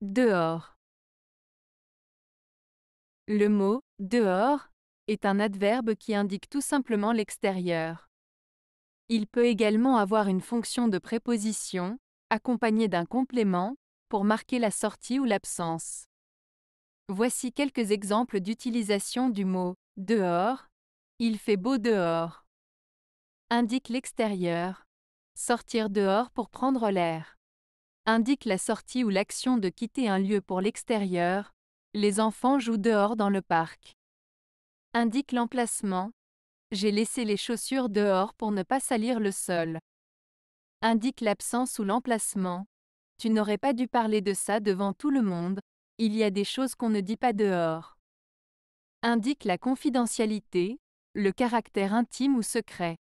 Dehors. Le mot dehors est un adverbe qui indique tout simplement l'extérieur. Il peut également avoir une fonction de préposition, accompagnée d'un complément, pour marquer la sortie ou l'absence. Voici quelques exemples d'utilisation du mot dehors. Il fait beau dehors. Indique l'extérieur. Sortir dehors pour prendre l'air indique la sortie ou l'action de quitter un lieu pour l'extérieur. Les enfants jouent dehors dans le parc. Indique l'emplacement. J'ai laissé les chaussures dehors pour ne pas salir le sol. Indique l'absence ou l'emplacement. Tu n'aurais pas dû parler de ça devant tout le monde. Il y a des choses qu'on ne dit pas dehors. Indique la confidentialité, le caractère intime ou secret.